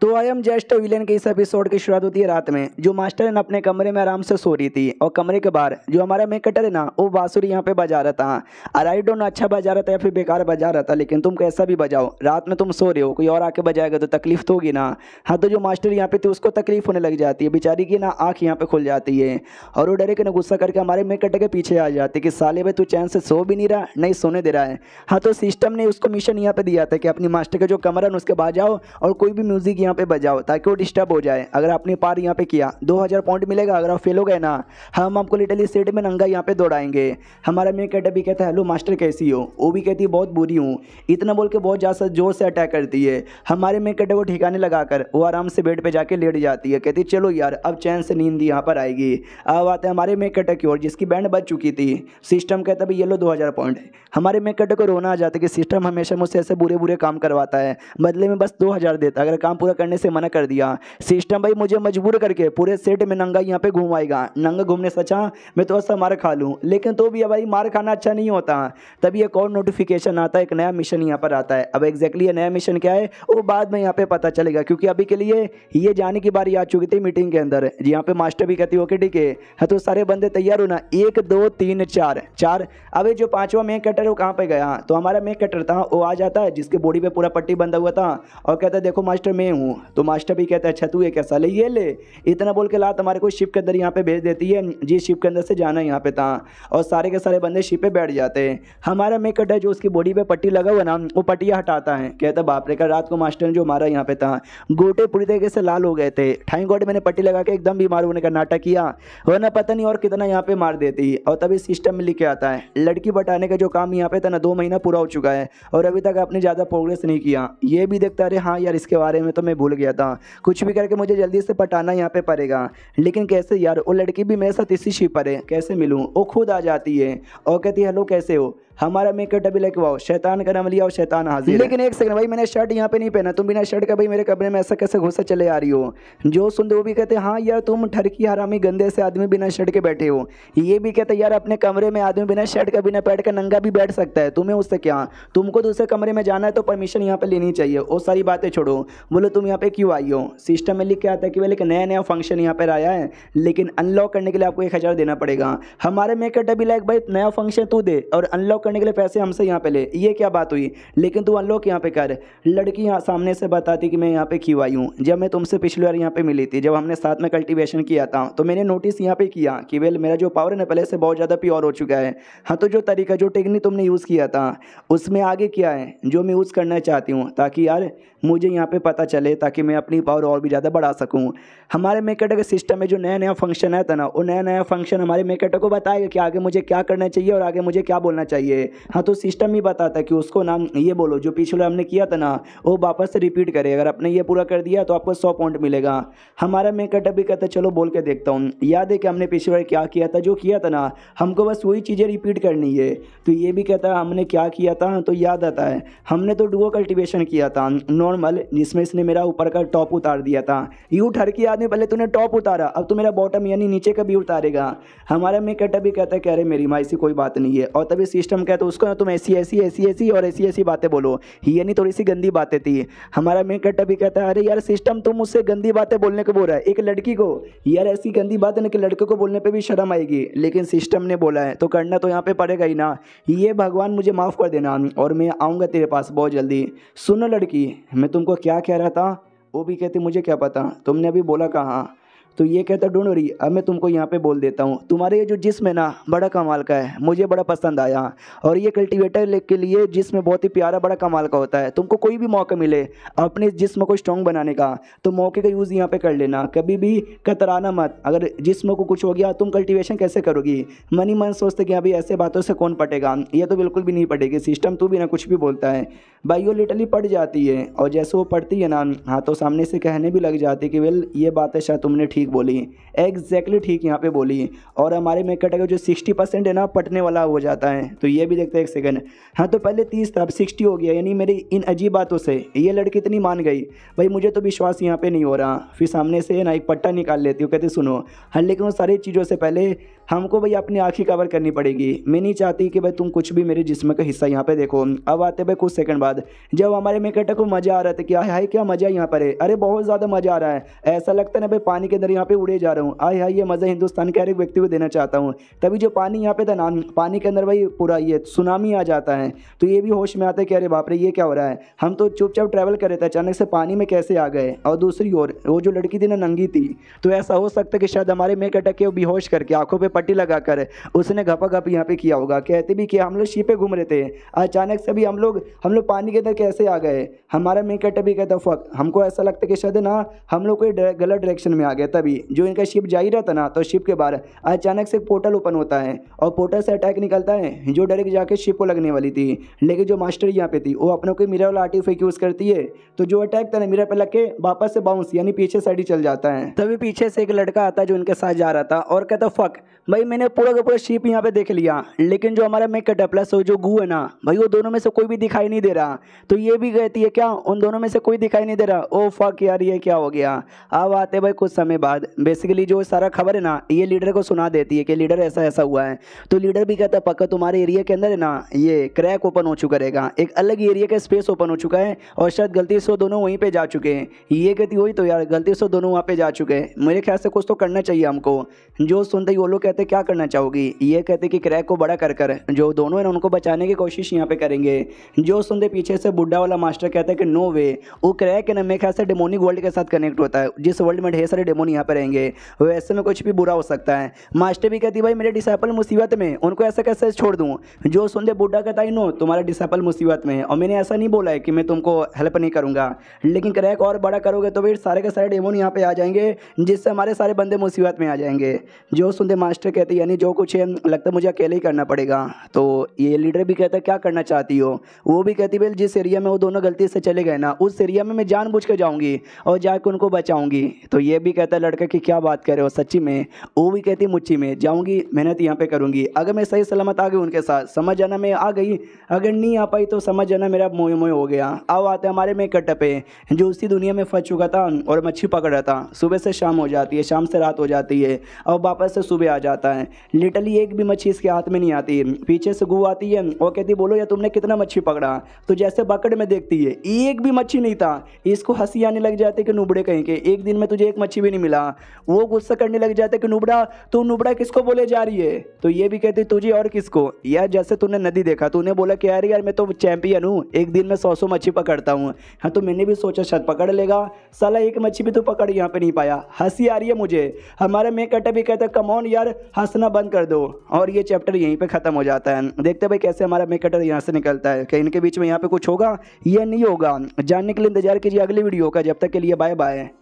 तो I am just विलियन के इस एपिसोड की शुरुआत होती है रात में जो मास्टर ने अपने कमरे में आराम से सो रही थी और कमरे के बाहर जो हमारा मेक कटर है ना वो बांसुरी यहाँ पे बजा रहा था और आई डोंट अच्छा बजा रहा था या फिर बेकार बजा रहा था लेकिन तुम कैसा भी बजाओ रात में तुम सो रहे हो कोई और आके बजाएगा तो तकलीफ तो होगी ना हाँ तो जो मास्टर यहाँ पे थी उसको तकलीफ होने लग जाती है बेचारी की ना आँख यहाँ पे खुल जाती है और वो डरे के ना गुस्सा करके हमारे मेक कटर के पीछे आ जाती है कि साले भाई तू चैन से सो भी नहीं रहा नहीं सोने दे रहा है हाँ तो सिस्टम ने उसको मिशन यहाँ पर दिया था कि अपनी मास्टर का जो कमरा है उसके बाद जाओ और कोई भी म्यूजिक यहाँ पे बजाओ ताकि वो डिस्टर्ब हो जाए अगर आपने पार यहाँ पे किया 2000 पॉइंट मिलेगा अगर आप फेल हो गए ना हम आपको लिटली सेट में नंगा यहाँ पे दौड़ाएंगे हमारा मेन कैटर भी कहता है हेलो मास्टर कैसी हो वो भी कहती है बहुत बुरी हूँ इतना बोल के बहुत ज़्यादा जोर से अटैक करती है हमारे मेन कैटर को ठिकाने लगाकर वो आराम से बेड पर जाके लेट जाती है कहती चलो यार अब चैन से नींद यहाँ पर आएगी अब आते हैं हमारे मेन कैटर की ओर जिसकी बैंड बच चुकी थी सिस्टम कहता भाई ये लो दो पॉइंट हमारे मेन कैटर को रोना आ जाता है कि सिस्टम हमेशा मुझसे ऐसे बुरे बुरे काम करवाता है बदले में बस दो देता अगर काम पूरा करने से मना कर दिया सिस्टम भाई मुझे मजबूर करके पूरे सेट में नंगा यहाँ पे घूमाएगा नंगा घूमने से अच्छा मैं तो ऐसा मार खा लूँ लेकिन तो भी भाई मार खाना अच्छा नहीं होता तभी एक और नोटिफिकेशन आता है एक नया मिशन यहाँ पर आता है अब एग्जैक्टली नया मिशन क्या है वो बाद में यहाँ पर पता चलेगा क्योंकि अभी के लिए ये जाने की बारी आ चुकी थी मीटिंग के अंदर यहाँ पे मास्टर भी कहती ओके ठीक है हाँ, तो सारे बंदे तैयार हो ना एक दो तीन चार चार अभी जो पांचवा मेक कटर वो कहाँ पर गया तो हमारा मेक कटर था वो आ जाता है जिसके बॉडी पे पूरा पट्टी बंधा हुआ था और कहता है देखो मास्टर मैं हूँ हूँ तो मास्टर भी कहता है अच्छा तू ये कैसा ले ये ले इतना बोल के ला तुम्हारे को शिप के अंदर यहाँ पे भेज देती है जी शिप के अंदर से जाना है यहाँ पे था और सारे के सारे बंदे शिप पे बैठ जाते हैं हमारा मेकअट है जो उसकी बॉडी पर पट्टी लगा हुआ ना वो पट्टियाँ हटाता है कहता बाप रे का रात को मास्टर ने जो मारा यहाँ पे था गोटे पूरी तरीके से लाल हो गए थे ठाई गोटे मैंने पट्टी लगा के एकदम बीमार होने का नाटक किया वरना पता नहीं और कितना यहाँ पे मार देती और तभी सिस्टम में लिख के आता है लड़की बटाने का जो काम यहाँ पे था ना दो महीना पूरा हो चुका है और अभी तक आपने ज़्यादा प्रोग्रेस नहीं किया ये भी देखता रहे हाँ यार इसके बारे में तो मैं भूल गया था कुछ भी करके मुझे जल्दी से पटाना यहाँ पे पड़ेगा लेकिन कैसे यार वो लड़की भी मेरे साथ इसी शिप पर है कैसे मिलूँ वो खुद आ जाती है और कहती है हेलो कैसे हो हमारा मेकअप डबल वाओ शैतान का नाम लिया और शैतान हाजिर लेकिन एक सेकंड भाई मैंने शर्ट यहाँ पे नहीं पहना तुम बिना शर्ट का भाई मेरे कमरे में ऐसा कैसे घुसा चले आ रही हो जो सुनते वो भी कहते हाँ यार तुम ठरकी हरामी गंदे से आदमी बिना शर्ट के बैठे हो ये भी कहते यार अपने कमरे में आदमी बिना शर्ट का बिना पैट का नंगा भी बैठ सकता है तुम्हें उससे क्या तुमको दूसरे तो कमरे में जाना है तो परमिशन यहाँ पर लेनी चाहिए और सारी बातें छोड़ो बोलो तुम यहाँ पे क्यों आई हो सिस्टम में लिख के आता है कि भाई एक नया नया फंक्शन यहाँ पर आया है लेकिन अनलॉक करने के लिए आपको एक हज़ार देना पड़ेगा हमारे मेकअप डबी लाइक भाई नया फंक्शन तू दे और अनलॉक करने के लिए पैसे हमसे यहाँ पे ले ये क्या बात हुई लेकिन तू अनलॉक यहाँ पे कर लड़की यहाँ सामने से बताती कि मैं यहाँ पे क्यों आई हूँ जब मैं तुमसे पिछली बार यहाँ पे मिली थी जब हमने साथ में कल्टिवेशन किया था तो मैंने नोटिस यहाँ पे किया कि वेल मेरा जो पावर है ना पहले से बहुत ज़्यादा प्योर हो चुका है हाँ तो जो तरीका जो टेक्निक तुमने यूज़ किया था उसमें आगे क्या है जो मैं यूज़ करना चाहती हूँ ताकि यार मुझे यहाँ पे पता चले ताकि मैं अपनी पावर और भी ज़्यादा बढ़ा सकूँ हमारे मेकेटो का सिस्टम में जो नया नया फंक्शन आता ना वो नया नया फंक्शन हमारे मेकेटो को बताएगा कि आगे मुझे क्या करना चाहिए और आगे मुझे क्या बोलना चाहिए हाँ तो सिस्टम ही बताता है कि उसको नाम ये बोलो जो पिछले हमने किया था ना वो वापस से रिपीट करे अगर आपने ये पूरा कर दिया तो आपको सौ पॉइंट मिलेगा हमारा मेकेटो भी कहता चलो बोल के देखता हूँ याद है कि हमने पिछली बार क्या किया था जो किया था ना हमको बस वही चीज़ें रिपीट करनी है तो ये भी कहता है हमने क्या किया था तो याद आता है हमने तो डुओ कल्टिवेशन किया था नो नॉर्मल जिसमें इसने मेरा ऊपर का टॉप उतार दिया था यू ठर की आदमी पहले तूने टॉप उतारा अब तो मेरा बॉटम यानी नीचे का भी उतारेगा हमारा मेकअट अभी कहता है कह रहे मेरी माँ ऐसी कोई बात नहीं है और तभी सिस्टम कहते उसको ना तुम ऐसी ऐसी ऐसी ऐसी और ऐसी ऐसी बातें बोलो यानी थोड़ी सी गंदी बातें थी हमारा मेकअट अभी कहता है अरे यार सिस्टम तुम मुझसे गंदी बातें बोलने को बोल रहा है एक लड़की को यार ऐसी गंदी बात है कि लड़के को बोलने पर भी शर्म आएगी लेकिन सिस्टम ने बोला है तो करना तो यहाँ पर पड़ेगा ही ना ये भगवान मुझे माफ़ कर देना और मैं आऊँगा तेरे पास बहुत जल्दी सुनो लड़की मैं तुमको क्या कह रहा था वो भी कहती मुझे क्या पता तुमने अभी बोला कहाँ तो ये कहता डोंट वरी अब मैं तुमको यहाँ पे बोल देता हूँ तुम्हारे ये जो जिसम है ना बड़ा कमाल का है मुझे बड़ा पसंद आया और ये कल्टिवेटर के लिए जिसम बहुत ही प्यारा बड़ा कमाल का होता है तुमको कोई भी मौका मिले अपने जिसम को स्ट्रॉन्ग बनाने का तो मौके का यूज़ यहाँ पर कर लेना कभी भी कतराना मत अगर जिसम को कुछ हो गया तुम कल्टिवेशन कैसे करोगी मन ही मन सोचते कि अभी ऐसे बातों से कौन पटेगा यह तो बिल्कुल भी नहीं पटेगी सिस्टम तू भी ना कुछ भी बोलता है भाई वो लिटरली पढ़ जाती है और जैसे वो पढ़ती है ना हाँ तो सामने से कहने भी लग जाती है कि वेल ये बात है शायद तुमने ठीक ठीक बोली हैं एग्जैक्टली ठीक यहाँ पे बोली और हमारे में अगर जो सिक्सटी परसेंट है ना पटने वाला हो जाता है तो ये भी देखते हैं एक सेकंड हाँ तो पहले तीस था अब सिक्सटी हो गया यानी मेरी इन अजीब बातों से ये लड़की इतनी मान गई भाई मुझे तो विश्वास यहाँ पर नहीं हो रहा फिर सामने से ना एक पट्टा निकाल लेती हूँ कहते सुनो हाँ लेकिन वो सारी चीज़ों से पहले हमको भाई अपनी आँखें कवर करनी पड़ेगी मैं नहीं चाहती कि भाई तुम कुछ भी मेरे जिसम का हिस्सा यहाँ पे देखो अब आते भाई कुछ सेकंड बाद जब हमारे मेकटा को मज़ा आ रहा था कि आए हाई क्या मज़ा यहाँ पर है अरे बहुत ज़्यादा मज़ा आ रहा है ऐसा लगता है ना भाई पानी के अंदर यहाँ पे उड़े जा रहा हूँ आए हाय ये मज़ा हिंदुस्तान के हर एक व्यक्ति को देना चाहता हूँ तभी जो पानी यहाँ पे था ना पानी के अंदर भाई पूरा ये सुनामी आ जाता है तो ये भी होश में आता है कि अरे बाप रे ये क्या हो रहा है हम तो चुपचाप ट्रैवल कर रहे थे अचानक से पानी में कैसे आ गए और दूसरी ओर वो जो लड़की थी ना नंगी थी तो ऐसा हो सकता है कि शायद हमारे मेकटा के बेहोश करके आंखों पर पट्टी लगाकर उसने घपा घप यहाँ पे किया होगा कहते भी कि हम लोग शिपे घूम रहे थे अचानक से भी हम लोग हम लोग पानी के अंदर कैसे आ गए हमारा मेन कैटर भी कहता फक हमको ऐसा लगता कि शायद ना हम लोग कोई गलत डायरेक्शन में आ गया तभी जो इनका शिप जा ही रहा था ना तो शिप के बाहर अचानक से पोर्टल ओपन होता है और पोर्टल से अटैक निकलता है जो डायरेक्ट जाके शिप को लगने वाली थी लेकिन जो मास्टर यहाँ पे थी वो अपनों को मिरर वाला आर्टिफेक्ट यूज़ करती है तो जो अटैक था ना मिरर पर लग के वापस से बाउंस यानी पीछे साइड ही चल जाता है तभी पीछे से एक लड़का आता है जो उनके साथ जा रहा था और कहता फक भाई मैंने पूरा का पूरा शिप यहाँ पे देख लिया लेकिन जो हमारा मेकट है प्लस जो गु है ना भाई वो दोनों में से कोई भी दिखाई नहीं दे रहा तो ये भी कहती है क्या उन दोनों में से कोई दिखाई नहीं दे रहा ओ फक यार ये क्या हो गया अब आते हैं भाई कुछ समय बाद बेसिकली जो सारा खबर है ना ये लीडर को सुना देती है कि लीडर ऐसा ऐसा हुआ है तो लीडर भी कहता है पक्का तुम्हारे एरिया के अंदर है ना ये क्रैक ओपन हो चुका रहेगा एक अलग एरिया का स्पेस ओपन हो चुका है और शायद गलती से दोनों वहीं पर जा चुके हैं ये कहती हुई तो यार गलती से दोनों वहाँ पर जा चुके हैं मेरे ख्याल से कुछ तो करना चाहिए हमको जो सुनते ही वो लोग कहते कहते क्या करना चाहोगी ये कहते कि क्रैक को बड़ा कर कर जो दोनों हैं उनको बचाने की कोशिश यहाँ पे करेंगे जो सुनते पीछे से बुढ़ा वाला मास्टर कहता है कि नो वे वो क्रैक ना मेरे ख्याल से डेमोनिक वर्ल्ड के साथ कनेक्ट होता है जिस वर्ल्ड में ढेर सारे डेमोन यहाँ पर रहेंगे वैसे में कुछ भी बुरा हो सकता है मास्टर भी कहती भाई मेरे डिसाइपल मुसीबत में उनको ऐसा कैसे छोड़ दूँ जो सुनते बुढ़ा कहता है नो तुम्हारा डिसाइपल मुसीबत में और मैंने ऐसा नहीं बोला है कि मैं तुमको हेल्प नहीं करूँगा लेकिन क्रैक और बड़ा करोगे तो फिर सारे के सारे डेमोन यहाँ पर आ जाएंगे जिससे हमारे सारे बंदे मुसीबत में आ जाएंगे जो सुनते मास्टर सिस्टर कहती है यानी जो कुछ है लगता है मुझे अकेले ही करना पड़ेगा तो ये लीडर भी कहता है क्या करना चाहती हो वो भी कहती भाई जिस एरिया में वो दोनों गलती से चले गए ना उस एरिया में मैं जानबूझ कर जाऊँगी और जाकर उनको बचाऊँगी तो ये भी कहता है लड़का की क्या बात कर रहे हो सच्ची में वो भी कहती मुच्ची में जाऊँगी मेहनत यहाँ पर करूँगी अगर मैं सही सलामत आ गई उनके साथ समझ जाना मैं आ गई अगर नहीं आ पाई तो समझ जाना मेरा मोह मोह हो गया अब आते हमारे में कट पे जो उसी दुनिया में फंस चुका था और मच्छी पकड़ रहा था सुबह से शाम हो जाती है शाम से रात हो जाती है और वापस से सुबह आ जाती जाता है लिटली एक भी मच्छी इसके हाथ में नहीं आती पीछे से गू आती है और कहती बोलो या तुमने कितना मच्छी पकड़ा तो जैसे बकड़ में देखती है एक भी मच्छी नहीं था इसको हंसी आने लग जाती कि नुबड़े कहीं के एक दिन में तुझे एक मच्छी भी नहीं मिला वो गुस्सा करने लग जाते कि नुबड़ा तू नुबड़ा किसको बोले जा रही है तो ये भी कहती तुझे और किसको यार जैसे तूने नदी देखा तूने बोला कि यार यार मैं तो चैंपियन हूँ एक दिन में सौ सौ मच्छी पकड़ता हूँ हाँ तो मैंने भी सोचा शायद पकड़ लेगा साला एक मच्छी भी तू पकड़ यहाँ पे नहीं पाया हंसी आ रही है मुझे हमारे मैं भी कहता कमौन यार हंसना बंद कर दो और ये चैप्टर यहीं पे ख़त्म हो जाता है देखते भाई कैसे हमारा मेकटर यहाँ से निकलता है क्या इनके बीच में यहाँ पे कुछ होगा या नहीं होगा जानने के लिए इंतजार कीजिए अगली वीडियो का जब तक के लिए बाय बाय